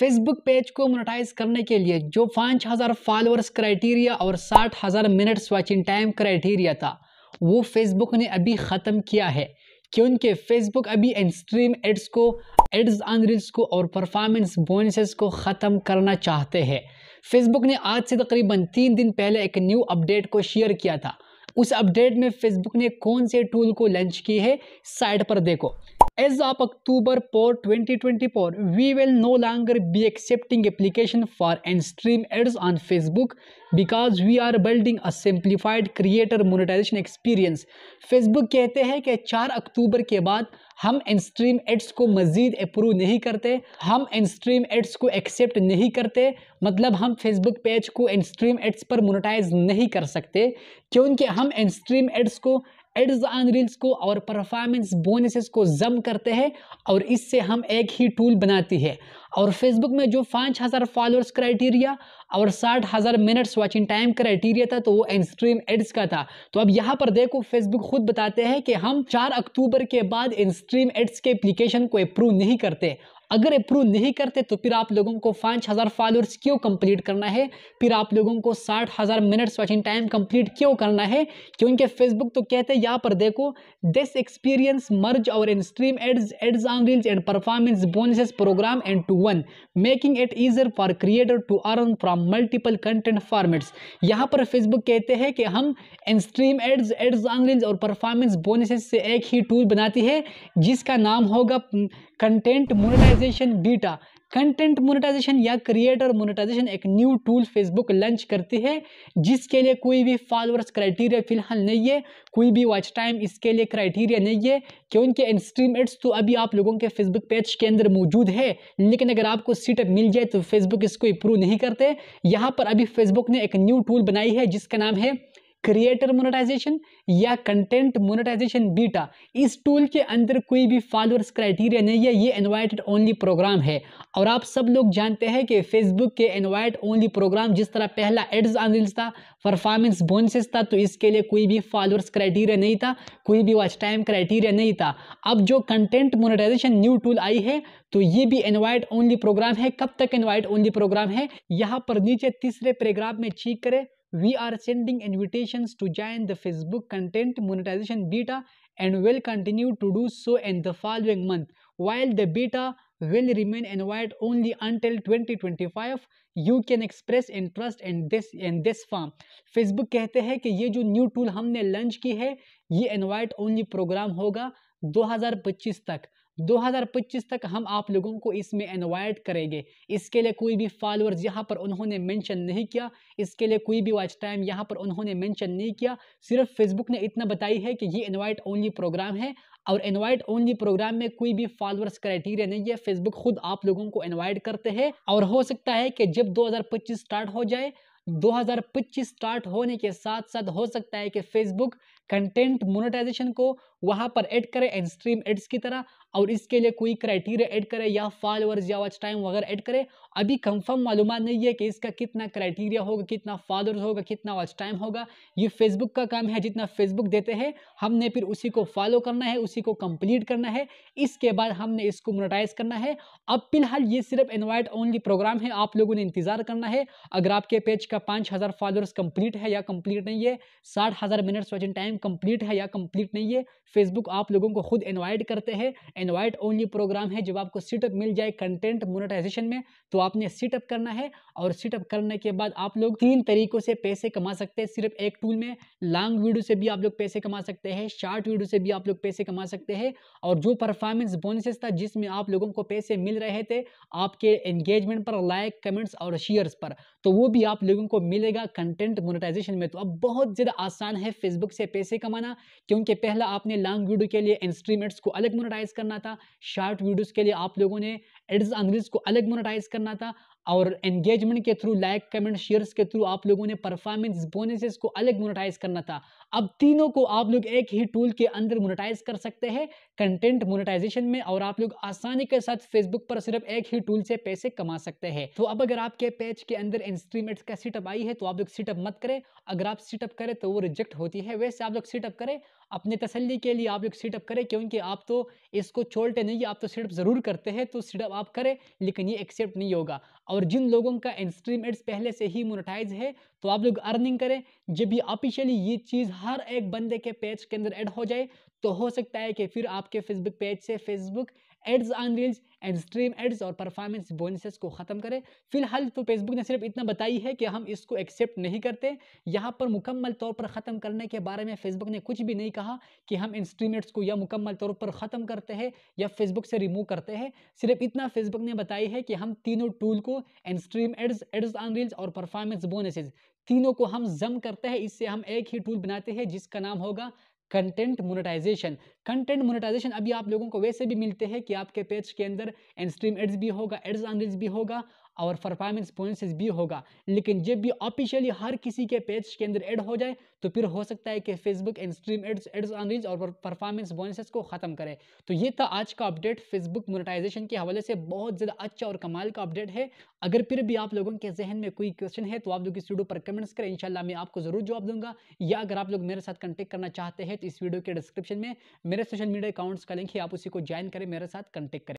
Facebook page को monetise करने के लिए जो पाँच हज़ार फॉलोअर्स क्राइटेरिया और साठ हज़ार मिनट्स वॉचिंग टाइम क्राइटेरिया था वो फेसबुक ने अभी ख़त्म किया है क्योंकि फेसबुक अभी इंस्ट्रीम स्ट्रीम एड्स को एड्स ऑन रील्स को और परफॉर्मेंस बोनसेस को ख़त्म करना चाहते हैं फेसबुक ने आज से तकरीबन तीन दिन पहले एक न्यू अपडेट को शेयर किया था उस अपडेट में फेसबुक ने कौन से टूल को लॉन्च की है साइट पर देखो as of October four 2024, twenty four we will no longer be accepting application for in stream ads on Facebook because we are building a simplified creator monetisation experience Facebook कहते हैं कि 4 अक्टूबर के बाद हम इन स्ट्रीम एड्स को मज़ीद approve नहीं करते हम इन स्ट्रीम एड्स को एक्सेप्ट नहीं करते मतलब हम फेसबुक पेज को इन स्ट्रीम एड्स पर मोनिटाइज नहीं कर सकते क्योंकि हम एंड स्ट्रीम एड्स को एड्स ऑन रील्स को और परफॉर्मेंस बोनसेस को जम करते हैं और इससे हम एक ही टूल बनाती है और फेसबुक में जो पाँच हज़ार फॉलोअर्स क्राइटेरिया और साठ हज़ार मिनट्स वाचिंग टाइम क्राइटेरिया था तो वो एंड स्ट्रीम एड्स का था तो अब यहाँ पर देखो फेसबुक खुद बताते हैं कि हम चार अक्टूबर के बाद इन स्ट्रीम एड्स के एप्लीकेशन को अप्रूव नहीं करते अगर अप्रूव नहीं करते तो फिर आप लोगों को पाँच हज़ार फॉलोअर्स क्यों कंप्लीट करना है फिर आप लोगों को साठ हज़ार मिनट्स वॉचिंग टाइम कंप्लीट क्यों करना है क्योंकि फेसबुक तो कहते हैं यहाँ पर देखो दिस एक्सपीरियंस मर्ज और in stream ads ads on reels and performance bonuses programme into one making it easier for creator to earn from multiple content formats यहाँ पर फेसबुक कहते हैं कि हम in stream ads ads on reels और performance bonuses से एक ही टूल बनाती है जिसका नाम होगा content monetisation beta content monetisation या क्रिएटर मोनेटाइजेशन एक न्यू टूल फेसबुक लॉन्च करती है जिसके लिए कोई भी फॉलोअर्स क्राइटेरिया फिलहाल नहीं है कोई भी वॉच टाइम इसके लिए क्राइटेरिया नहीं है क्योंकि इन स्ट्रीम एड्स तो अभी आप लोगों के फेसबुक पेज के अंदर मौजूद है लेकिन अगर आपको सीटअप मिल जाए तो फेसबुक इसको अप्रूव नहीं करते यहाँ पर अभी फेसबुक ने एक न्यू टूल बनाई है जिसका नाम है क्रिएटर मोनेटाइजेशन या कंटेंट मोनेटाइजेशन बीटा इस टूल के अंदर कोई भी फॉलोअर्स क्राइटेरिया नहीं है ये इन्वाइटेड ओनली प्रोग्राम है और आप सब लोग जानते हैं कि फेसबुक के इनवाइट ओनली प्रोग्राम जिस तरह पहला एड्स आंदिल्स था परफॉर्मेंस बोनसेस था तो इसके लिए कोई भी फॉलोअर्स क्राइटेरिया नहीं था कोई भी वॉच टाइम क्राइटीरिया नहीं था अब जो कंटेंट मोनिटाइजेशन न्यू टूल आई है तो ये भी इन्वाइट ओनली प्रोग्राम है कब तक इन्वाइट ओनली प्रोग्राम है यहाँ पर नीचे तीसरे पैराग्राफ में चीक करें we are sending invitations to join the facebook content monetization beta and will continue to do so in the following month while the beta will remain invited only until 2025 you can express interest in this in this form Facebook कहते हैं कि ये जो new tool हमने launch की है ये invite only programme होगा 2025 तक 2025 तक हम आप लोगों को इसमें इन्वाइट करेंगे इसके लिए कोई भी फॉलोअर्स यहाँ पर उन्होंने मेंशन नहीं किया इसके लिए कोई भी वॉच टाइम यहाँ पर उन्होंने मेंशन नहीं किया सिर्फ फेसबुक ने इतना बताई है कि ये इन्वाइट ओनली प्रोग्राम है और इनवाइट ओनली प्रोग्राम में कोई भी फॉलोअर्स क्राइटेरिया नहीं है फेसबुक खुद आप लोगों को इनवाइट करते हैं और हो सकता है कि जब 2025 स्टार्ट हो जाए 2025 स्टार्ट होने के साथ साथ हो सकता है कि फेसबुक कंटेंट मोनेटाइजेशन को वहां पर ऐड करे एंड स्ट्रीम एड्स की तरह और इसके लिए कोई क्राइटेरिया ऐड करे या फॉलोअर्स या वॉच टाइम वगैरह ऐड करे अभी कंफर्म मालूम नहीं है कि इसका कितना क्राइटेरिया होगा कितना फॉलोअर्स होगा कितना वॉच टाइम होगा ये फेसबुक का काम है जितना फेसबुक देते हैं हमने फिर उसी को फॉलो करना है उसी उसी को कंप्लीट करना है इसके बाद हमने इसको मोनेटाइज करना है अब फिलहाल ये सिर्फ इनवाइट ओनली प्रोग्राम है आप लोगों ने इंतजार करना है अगर आपके पेज का पाँच हज़ार फॉलोअर्स कंप्लीट है या कंप्लीट नहीं है साठ हज़ार मिनट्स वॉचिंग टाइम कंप्लीट है या कंप्लीट नहीं है फेसबुक आप लोगों को खुद इन्वाइट करते हैं इन्वाइट ओनली प्रोग्राम है जब आपको सीटअप मिल जाए कंटेंट मोनेटाइजेशन में तो आपने सीटअप करना है और सीटअप करने के बाद आप लोग तीन तरीकों से पैसे कमा सकते हैं सिर्फ एक टूल में लॉन्ग वीडियो से भी आप लोग पैसे कमा सकते हैं शॉर्ट वीडियो से भी आप लोग पैसे कमा कमा सकते हैं और जो परफॉर्मेंस बोनसेस था जिसमें आप लोगों को पैसे मिल रहे थे आपके एंगेजमेंट पर लाइक कमेंट्स और शेयर्स पर तो वो भी आप लोगों को मिलेगा कंटेंट मोनेटाइजेशन में तो अब बहुत ज़्यादा आसान है फेसबुक से पैसे कमाना क्योंकि पहला आपने लॉन्ग वीडियो के लिए इंस्ट्रीमेंट्स को अलग मोनेटाइज करना था शार्ट वीडियोज़ के लिए आप लोगों ने एड्स अंग्रेज को अलग मोनेटाइज करना था और एंगेजमेंट के थ्रू लाइक कमेंट शेयर्स के थ्रू आप लोगों ने परफॉर्मेंस बोनसेस को अलग मोनेटाइज करना था अब तीनों को आप लोग एक ही टूल के अंदर मोनेटाइज कर सकते हैं कंटेंट मोनेटाइजेशन में और आप लोग आसानी के साथ फेसबुक पर सिर्फ एक ही टूल से पैसे कमा सकते हैं तो अब अगर आपके पेज के अंदर इंस्ट्रीमेंट्स का सीटअप आई है तो आप लोग सीटअप मत करें अगर आप सीटअप करें तो वो रिजेक्ट होती है वैसे आप लोग सीटअप करें अपने तसल्ली के लिए आप लोग सीटअप करें क्योंकि आप तो इसको छोड़ते नहीं आप तो सीटअप ज़रूर करते हैं तो सीटअप आप करें लेकिन ये एक्सेप्ट नहीं होगा और जिन लोगों का इंस्ट्रीमेंट्स पहले से ही मोनेटाइज है तो आप लोग अर्निंग करें जब भी ऑफिशियली ये चीज़ हर एक बंदे के पेज के अंदर ऐड हो जाए तो हो सकता है कि फिर आपके फेसबुक पेज से Facebook ads on reels in stream ads और परफॉर्मेंस बोनसेस को ख़त्म करें फिलहाल तो फेसबुक ने सिर्फ इतना बताई है कि हम इसको एक्सेप्ट नहीं करते यहाँ पर मुकम्मल तौर पर ख़त्म करने के बारे में फेसबुक ने कुछ भी नहीं कहा कि हम इन स्ट्रीम एड्स को या मुकम्मल तौर पर ख़त्म करते हैं या फेसबुक से रिमूव करते हैं सिर्फ इतना फेसबुक ने बताई है कि हम तीनों टूल को in stream ads ads on reels और परफॉर्मेंस बोनसेज तीनों को हम जम करते हैं इससे हम एक ही टूल बनाते हैं जिसका नाम होगा कंटेंट मोनेटाइजेशन कंटेंट मोनेटाइजेशन अभी आप लोगों को वैसे भी मिलते हैं कि आपके पेज के अंदर एंड स्ट्रीम एड्स भी होगा एड्स ऑन रील्स भी होगा और परफॉर्मेंस पोइंट्स भी होगा लेकिन जब भी ऑफिशियली हर किसी के पेज के अंदर एड हो जाए तो फिर हो सकता है कि Facebook in stream ads ads on reach और परफॉर्मेंस बोनसेस को ख़त्म करे तो ये था आज का अपडेट फेसबुक मोनेटाइजेशन के हवाले से बहुत ज़्यादा अच्छा और कमाल का अपडेट है अगर फिर भी आप लोगों के जहन में कोई क्वेश्चन है तो आप लोग इस वीडियो पर कमेंट्स करें इनशाला मैं आपको ज़रूर जवाब दूंगा या अगर आप लोग मेरे साथ कंटेक्ट करना चाहते हैं तो इस वीडियो के डिस्क्रिप्शन में मेरे सोशल मीडिया अकाउंट्स का लिंक है आप उसी को ज्वाइन करें मेरे साथ कंटेक्ट करें